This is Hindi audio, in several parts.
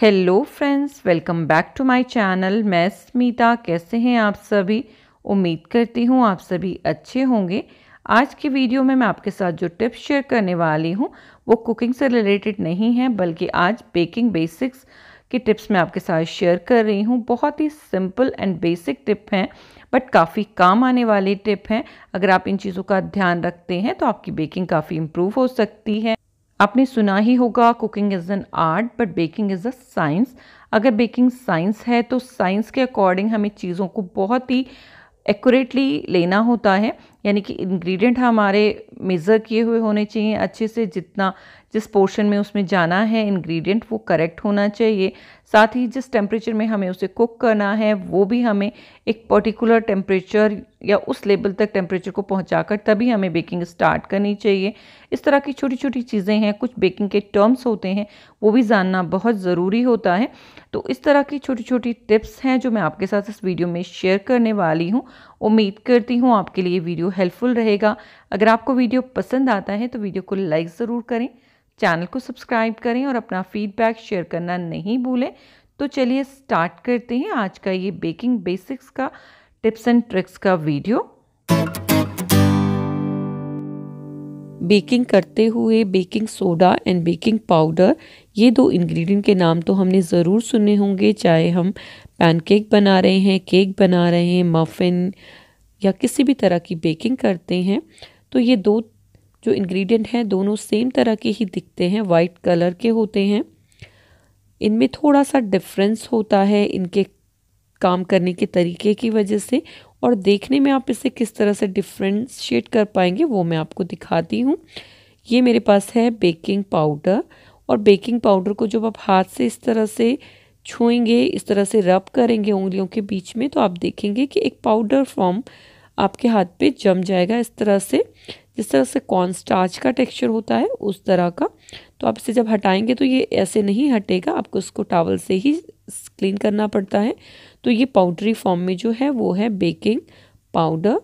hello friends welcome back to my channel मैं स्मिता कैसे हैं आप सभी उम्मीद करती हूँ आप सभी अच्छे होंगे आज की वीडियो में मैं आपके साथ जो टिप्स शेयर करने वाली हूँ वो कुकिंग से रिलेटेड नहीं है बल्कि आज बेकिंग बेसिक्स की टिप्स मैं आपके साथ शेयर कर रही हूँ बहुत ही सिंपल एंड बेसिक टिप हैं बट काफ़ी काम आने वाली टिप हैं अगर आप इन चीज़ों का ध्यान रखते हैं तो आपकी बेकिंग काफ़ी इम्प्रूव हो सकती है आपने सुना ही होगा cooking is an art but baking is a science अगर बेकिंग साइंस है तो साइंस के अकॉर्डिंग हमें चीज़ों को बहुत ही एक्यूरेटली लेना होता है यानी कि इंग्रेडिएंट हमारे मेज़र किए हुए होने चाहिए अच्छे से जितना जिस पोर्शन में उसमें जाना है इंग्रेडिएंट वो करेक्ट होना चाहिए साथ ही जिस टेम्परेचर में हमें उसे कुक करना है वो भी हमें एक पर्टिकुलर टेम्परेचर या उस लेवल तक टेम्परेचर को पहुंचाकर तभी हमें बेकिंग स्टार्ट करनी चाहिए इस तरह की छोटी छोटी चीज़ें हैं कुछ बेकिंग के टर्म्स होते हैं वो भी जानना बहुत ज़रूरी होता है तो इस तरह की छोटी छोटी टिप्स हैं जो मैं आपके साथ इस वीडियो में शेयर करने वाली हूँ उम्मीद करती हूँ आपके लिए वीडियो हेल्पफुल रहेगा अगर आपको वीडियो पसंद आता है तो वीडियो को लाइक ज़रूर करें चैनल को सब्सक्राइब करें और अपना फीडबैक शेयर करना नहीं भूलें तो चलिए स्टार्ट करते हैं आज का ये बेकिंग बेसिक्स का टिप्स एंड ट्रिक्स का वीडियो बेकिंग करते हुए baking soda and baking powder ये दो इंग्रेडिएंट के नाम तो हमने ज़रूर सुने होंगे चाहे हम पैनकेक बना रहे हैं केक बना रहे हैं मफ़िन या किसी भी तरह की बेकिंग करते हैं तो ये दो जो इंग्रेडिएंट हैं दोनों सेम तरह के ही दिखते हैं वाइट कलर के होते हैं इनमें थोड़ा सा डिफरेंस होता है इनके काम करने के तरीके की वजह से और देखने में आप इसे किस तरह से डिफ्रेंशिएट कर पाएंगे वो मैं आपको दिखाती हूँ ये मेरे पास है बेकिंग पाउडर और बेकिंग पाउडर को जब आप हाथ से इस तरह से छुएंगे इस तरह से रब करेंगे उंगलियों के बीच में तो आप देखेंगे कि एक पाउडर फॉर्म आपके हाथ पे जम जाएगा इस तरह से जिस तरह से कॉर्न स्टार्च का टेक्सचर होता है उस तरह का तो आप इसे जब हटाएंगे तो ये ऐसे नहीं हटेगा आपको इसको टावल से ही क्लीन करना पड़ता है तो ये पाउडरी फॉर्म में जो है वो है बेकिंग पाउडर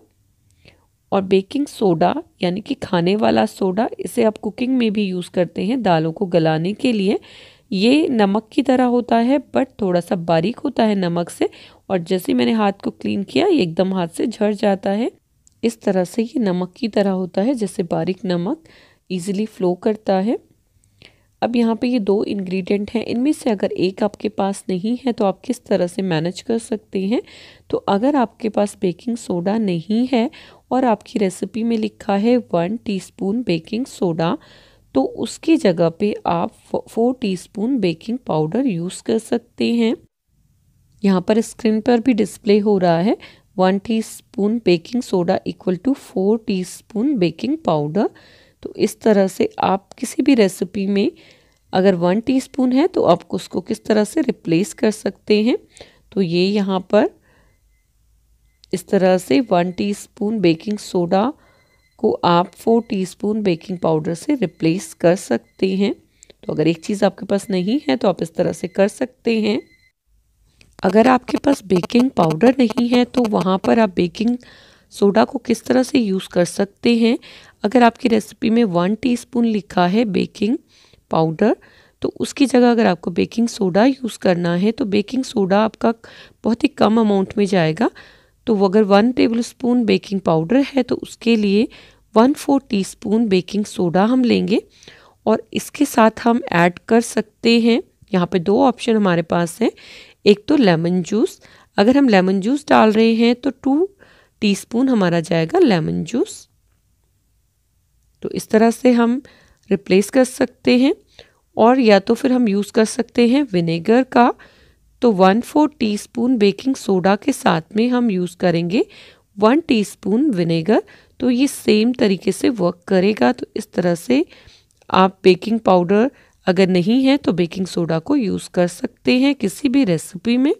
और बेकिंग सोडा यानी कि खाने वाला सोडा इसे आप कुकिंग में भी यूज़ करते हैं दालों को गलाने के लिए ये नमक की तरह होता है बट थोड़ा सा बारीक होता है नमक से और जैसे मैंने हाथ को क्लीन किया ये एकदम हाथ से झड़ जाता है इस तरह से ये नमक की तरह होता है जैसे बारीक नमक ईजिली फ्लो करता है अब यहाँ पे ये दो इंग्रेडिएंट हैं इनमें से अगर एक आपके पास नहीं है तो आप किस तरह से मैनेज कर सकते हैं तो अगर आपके पास बेकिंग सोडा नहीं है और आपकी रेसिपी में लिखा है वन टीस्पून बेकिंग सोडा तो उसकी जगह पे आप four teaspoon baking powder use कर सकते हैं यहाँ पर स्क्रीन पर भी डिस्प्ले हो रहा है one teaspoon baking soda equal to four teaspoon baking powder तो इस तरह से आप किसी भी रेसिपी में अगर वन टीस्पून है तो आप उसको किस तरह से रिप्लेस कर सकते हैं तो ये यहाँ पर इस तरह से वन टीस्पून बेकिंग सोडा को आप फोर टीस्पून बेकिंग पाउडर से रिप्लेस कर सकते हैं तो अगर एक चीज़ आपके पास नहीं है तो आप इस तरह से कर सकते हैं अगर आपके पास बेकिंग पाउडर नहीं है तो वहाँ पर आप बेकिंग सोडा को किस तरह से यूज़ कर सकते हैं अगर आपकी रेसिपी में वन टीस्पून लिखा है बेकिंग पाउडर तो उसकी जगह अगर आपको बेकिंग सोडा यूज़ करना है तो बेकिंग सोडा आपका बहुत ही कम अमाउंट में जाएगा तो वो अगर one tablespoon baking powder है तो उसके लिए one four teaspoon baking soda हम लेंगे और इसके साथ हम ऐड कर सकते हैं यहाँ पे दो ऑप्शन हमारे पास हैं एक तो लेमन जूस अगर हम लेमन जूस डाल रहे हैं तो टू टीस्पून हमारा जाएगा लेमन जूस तो इस तरह से हम रिप्लेस कर सकते हैं और या तो फिर हम यूज़ कर सकते हैं विनेगर का तो one four teaspoon baking soda के साथ में हम यूज़ करेंगे वन टीस्पून विनेगर तो ये सेम तरीके से वर्क करेगा तो इस तरह से आप बेकिंग पाउडर अगर नहीं है तो बेकिंग सोडा को यूज़ कर सकते हैं किसी भी रेसिपी में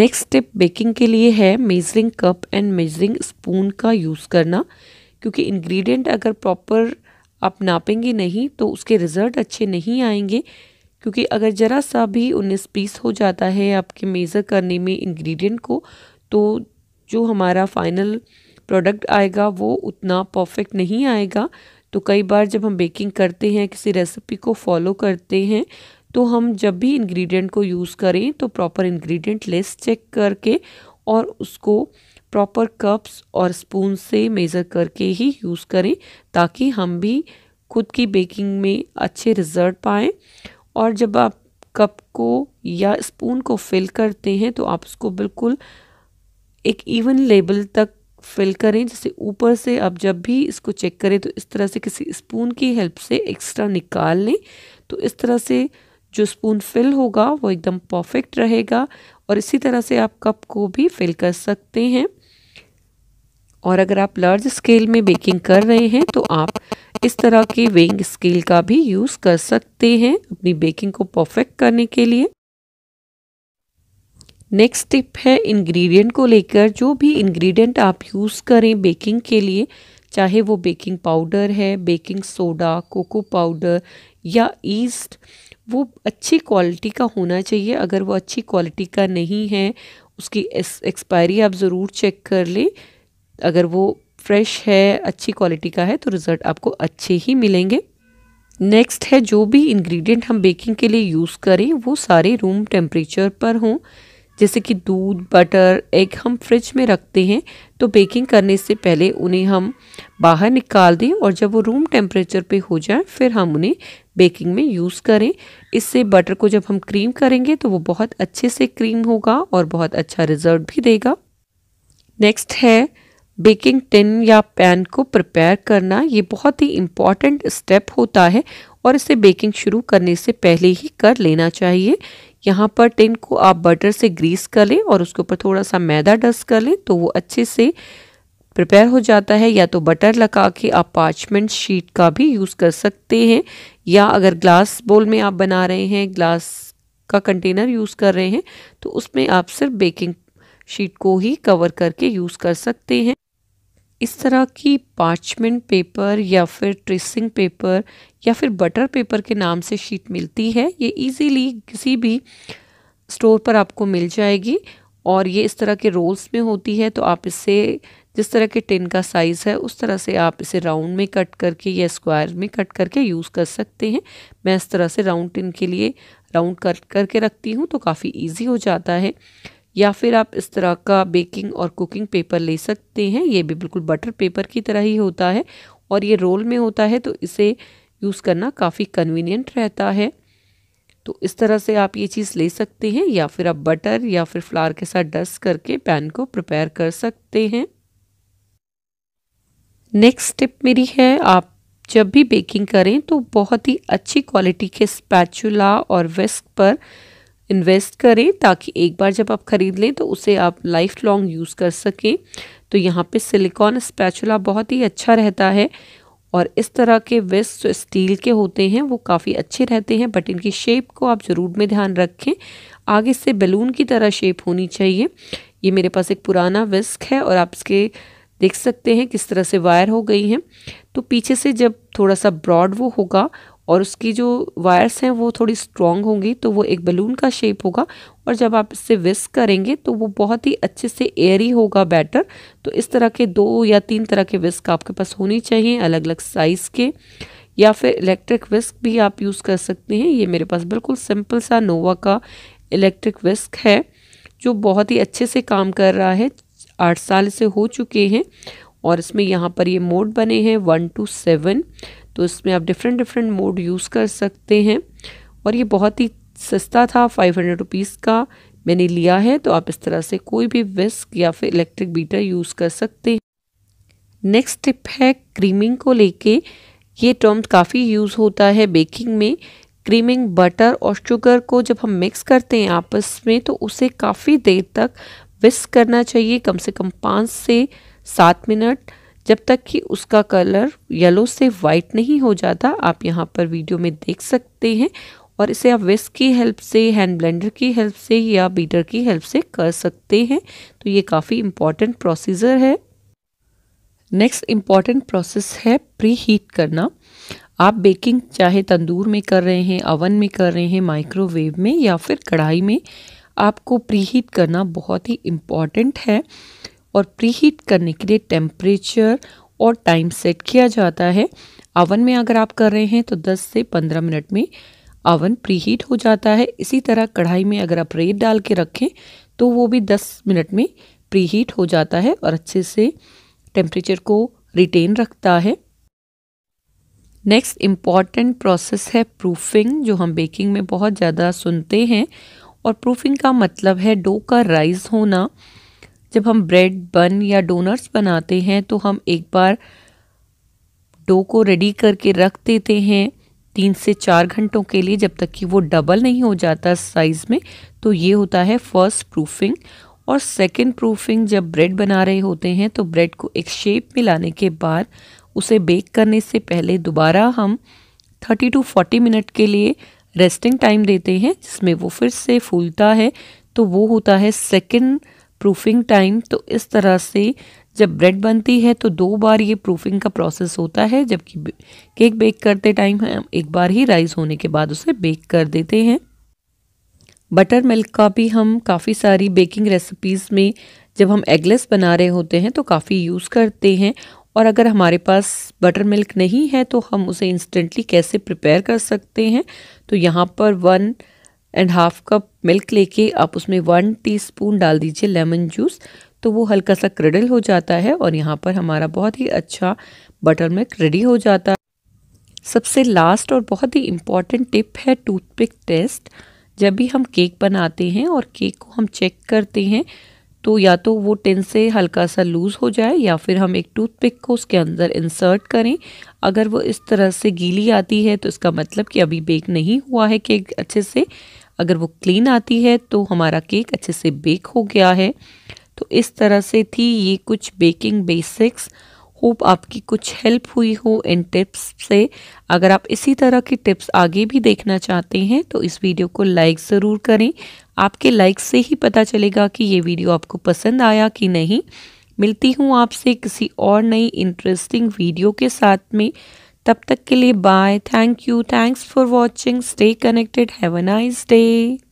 नेक्स्ट स्टेप बेकिंग के लिए है measuring cup and measuring spoon का यूज़ करना क्योंकि इंग्रेडिएंट अगर प्रॉपर आप नापेंगे नहीं तो उसके रिज़ल्ट अच्छे नहीं आएंगे क्योंकि अगर ज़रा सा भी उन्नीस पीस हो जाता है आपके मेज़र करने में इंग्रेडिएंट को तो जो हमारा फाइनल प्रोडक्ट आएगा वो उतना परफेक्ट नहीं आएगा तो कई बार जब हम बेकिंग करते हैं किसी रेसिपी को फॉलो करते हैं तो हम जब भी इंग्रेडिएंट को यूज़ करें तो प्रॉपर इंग्रेडिएंट लिस्ट चेक करके और उसको प्रॉपर कप्स और स्पून से मेज़र करके ही यूज़ करें ताकि हम भी खुद की बेकिंग में अच्छे रिज़ल्ट पाएँ और जब आप कप को या स्पून को फिल करते हैं तो आप उसको बिल्कुल एक इवन लेवल तक फिल करें जैसे ऊपर से आप जब भी इसको चेक करें तो इस तरह से किसी स्पून की हेल्प से एक्स्ट्रा निकाल लें तो इस तरह से जो स्पून फिल होगा वो एकदम परफेक्ट रहेगा और इसी तरह से आप कप को भी फिल कर सकते हैं और अगर आप लार्ज स्केल में बेकिंग कर रहे हैं तो आप इस तरह के वेइंग स्केल का भी यूज़ कर सकते हैं अपनी बेकिंग को परफेक्ट करने के लिए नेक्स्ट टिप है इंग्रेडिएंट को लेकर जो भी इंग्रेडिएंट आप यूज़ करें बेकिंग के लिए चाहे वो बेकिंग पाउडर है बेकिंग सोडा कोको पाउडर या ईस्ट वो अच्छी क्वालिटी का होना चाहिए अगर वो अच्छी क्वालिटी का नहीं है उसकी एक्सपायरी आप ज़रूर चेक कर लें अगर वो फ्रेश है अच्छी क्वालिटी का है तो रिज़ल्ट आपको अच्छे ही मिलेंगे नेक्स्ट है जो भी इंग्रेडिएंट हम बेकिंग के लिए यूज़ करें वो सारे रूम टेम्परेचर पर हों जैसे कि दूध बटर एग हम फ्रिज में रखते हैं तो बेकिंग करने से पहले उन्हें हम बाहर निकाल दें और जब वो रूम टेम्परेचर पे हो जाए फिर हम उन्हें बेकिंग में यूज़ करें इससे बटर को जब हम क्रीम करेंगे तो वो बहुत अच्छे से क्रीम होगा और बहुत अच्छा रिज़ल्ट भी देगा नेक्स्ट है बेकिंग टिन या पैन को प्रिपेयर करना ये बहुत ही इम्पॉर्टेंट स्टेप होता है और इसे बेकिंग शुरू करने से पहले ही कर लेना चाहिए यहाँ पर टिन को आप बटर से ग्रीस कर लें और उसके ऊपर थोड़ा सा मैदा डस्ट कर लें तो वो अच्छे से प्रिपेयर हो जाता है या तो बटर लगा के आप पार्चमेंट शीट का भी यूज़ कर सकते हैं या अगर ग्लास बोल में आप बना रहे हैं ग्लास का कंटेनर यूज़ कर रहे हैं तो उसमें आप सिर्फ बेकिंग शीट को ही कवर करके यूज़ कर सकते हैं इस तरह की पार्चमेंट पेपर या फिर ट्रेसिंग पेपर या फिर बटर पेपर के नाम से शीट मिलती है ये इजीली किसी भी स्टोर पर आपको मिल जाएगी और ये इस तरह के रोल्स में होती है तो आप इसे जिस तरह के टिन का साइज़ है उस तरह से आप इसे राउंड में कट करके या स्क्वायर में कट करके यूज़ कर सकते हैं मैं इस तरह से राउंड टिन के लिए राउंड कट करके रखती हूँ तो काफ़ी ईजी हो जाता है या फिर आप इस तरह का बेकिंग और कुकिंग पेपर ले सकते हैं ये भी बिल्कुल बटर पेपर की तरह ही होता है और ये रोल में होता है तो इसे यूज़ करना काफ़ी कन्वीनियंट रहता है तो इस तरह से आप ये चीज़ ले सकते हैं या फिर आप बटर या फिर फ्लावर के साथ डस्ट करके पैन को प्रिपेयर कर सकते हैं नेक्स्ट स्टेप मेरी है आप जब भी बेकिंग करें तो बहुत ही अच्छी क्वालिटी के स्पैचुला और विस्क पर इन्वेस्ट करें ताकि एक बार जब आप ख़रीद लें तो उसे आप लाइफ लॉन्ग यूज़ कर सकें तो यहाँ पे सिलिकॉन स्पैचुला बहुत ही अच्छा रहता है और इस तरह के वेस्ट स्टील के होते हैं वो काफ़ी अच्छे रहते हैं बट इनकी शेप को आप ज़रूर में ध्यान रखें आगे से बैलून की तरह शेप होनी चाहिए ये मेरे पास एक पुराना विस्क है और आप इसके देख सकते हैं किस तरह से वायर हो गई हैं तो पीछे से जब थोड़ा सा ब्रॉड वो होगा और उसकी जो वायर्स हैं वो थोड़ी स्ट्रॉन्ग होंगी तो वो एक बलून का शेप होगा और जब आप इससे विस्क करेंगे तो वो बहुत ही अच्छे से एयरी होगा बैटर तो इस तरह के दो या तीन तरह के विस्क आपके पास होनी चाहिए अलग अलग साइज़ के या फिर इलेक्ट्रिक विस्क भी आप यूज़ कर सकते हैं ये मेरे पास बिल्कुल सिंपल सा नोवा का इलेक्ट्रिक विस्क है जो बहुत ही अच्छे से काम कर रहा है आठ साल से हो चुके हैं और इसमें यहाँ पर ये मोड बने हैं वन टू सेवन तो इसमें आप डिफरेंट डिफरेंट मोड यूज़ कर सकते हैं और ये बहुत ही सस्ता था फाइव हंड्रेड रुपीज़ का मैंने लिया है तो आप इस तरह से कोई भी विस्क या फिर इलेक्ट्रिक बीटर यूज़ कर सकते हैं नेक्स्ट टिप है क्रीमिंग को लेके ये टर्म काफ़ी यूज़ होता है बेकिंग में क्रीमिंग बटर और शुगर को जब हम मिक्स करते हैं आपस में तो उसे काफ़ी देर तक विस्क करना चाहिए कम से कम पाँच से सात मिनट जब तक कि उसका कलर येलो से वाइट नहीं हो जाता आप यहाँ पर वीडियो में देख सकते हैं और इसे आप विस्क की हेल्प से हैंड ब्लेंडर की हेल्प से या बीटर की हेल्प से कर सकते हैं तो ये काफ़ी इम्पॉर्टेंट प्रोसीजर है नेक्स्ट इम्पॉर्टेंट प्रोसेस है प्री हीट करना आप बेकिंग चाहे तंदूर में कर रहे हैं अवन में कर रहे हैं माइक्रोवेव में या फिर कढ़ाई में आपको प्री हीट करना बहुत ही इम्पॉर्टेंट है और प्रीहीट करने के लिए टेम्परेचर और टाइम सेट किया जाता है अवन में अगर आप कर रहे हैं तो 10 से 15 मिनट में अवन प्रीहीट हो जाता है इसी तरह कढ़ाई में अगर आप रेत डाल के रखें तो वो भी 10 मिनट में प्रीहीट हो जाता है और अच्छे से टेम्परेचर को रिटेन रखता है नेक्स्ट इम्पॉर्टेंट प्रोसेस है प्रूफिंग जो हम बेकिंग में बहुत ज़्यादा सुनते हैं और प्रूफिंग का मतलब है डो का राइज होना जब हम ब्रेड बन या डोनर्स बनाते हैं तो हम एक बार डो को रेडी करके रख देते हैं तीन से चार घंटों के लिए जब तक कि वो डबल नहीं हो जाता साइज़ में तो ये होता है फर्स्ट प्रूफिंग और सेकंड प्रूफिंग जब ब्रेड बना रहे होते हैं तो ब्रेड को एक शेप में लाने के बाद उसे बेक करने से पहले दोबारा हम 30 टू 40 मिनट के लिए रेस्टिंग टाइम देते हैं जिसमें वो फिर से फूलता है तो वो होता है सेकेंड प्रूफिंग टाइम तो इस तरह से जब ब्रेड बनती है तो दो बार ये प्रूफिंग का प्रोसेस होता है जबकि केक बेक करते टाइम हम एक बार ही राइस होने के बाद उसे बेक कर देते हैं बटर मिल्क का भी हम काफ़ी सारी बेकिंग रेसिपीज़ में जब हम एगलेस बना रहे होते हैं तो काफ़ी यूज़ करते हैं और अगर हमारे पास बटर मिल्क नहीं है तो हम उसे इंस्टेंटली कैसे प्रिपेयर कर सकते हैं तो यहाँ पर one and half cup milk लेके आप उसमें वन टीस्पून डाल दीजिए लेमन जूस तो वो हल्का सा क्रिडल हो जाता है और यहाँ पर हमारा बहुत ही अच्छा बटर मिल्क रेडी हो जाता है सबसे लास्ट और बहुत ही इम्पॉर्टेंट टिप है टूथपिक टेस्ट जब भी हम केक बनाते हैं और केक को हम चेक करते हैं तो या तो वो टिन से हल्का सा लूज़ हो जाए या फिर हम एक टूथपिक को उसके अंदर इंसर्ट करें अगर वो इस तरह से गीली आती है तो इसका मतलब कि अभी बेक नहीं हुआ है केक अच्छे से अगर वो क्लीन आती है तो हमारा केक अच्छे से बेक हो गया है तो इस तरह से थी ये कुछ बेकिंग बेसिक्स होप आपकी कुछ हेल्प हुई हो इन टिप्स से अगर आप इसी तरह की टिप्स आगे भी देखना चाहते हैं तो इस वीडियो को लाइक ज़रूर करें आपके लाइक से ही पता चलेगा कि ये वीडियो आपको पसंद आया कि नहीं मिलती हूँ आपसे किसी और नई इंटरेस्टिंग वीडियो के साथ में तब तक के लिए bye thank you thanks for watching stay connected have a nice day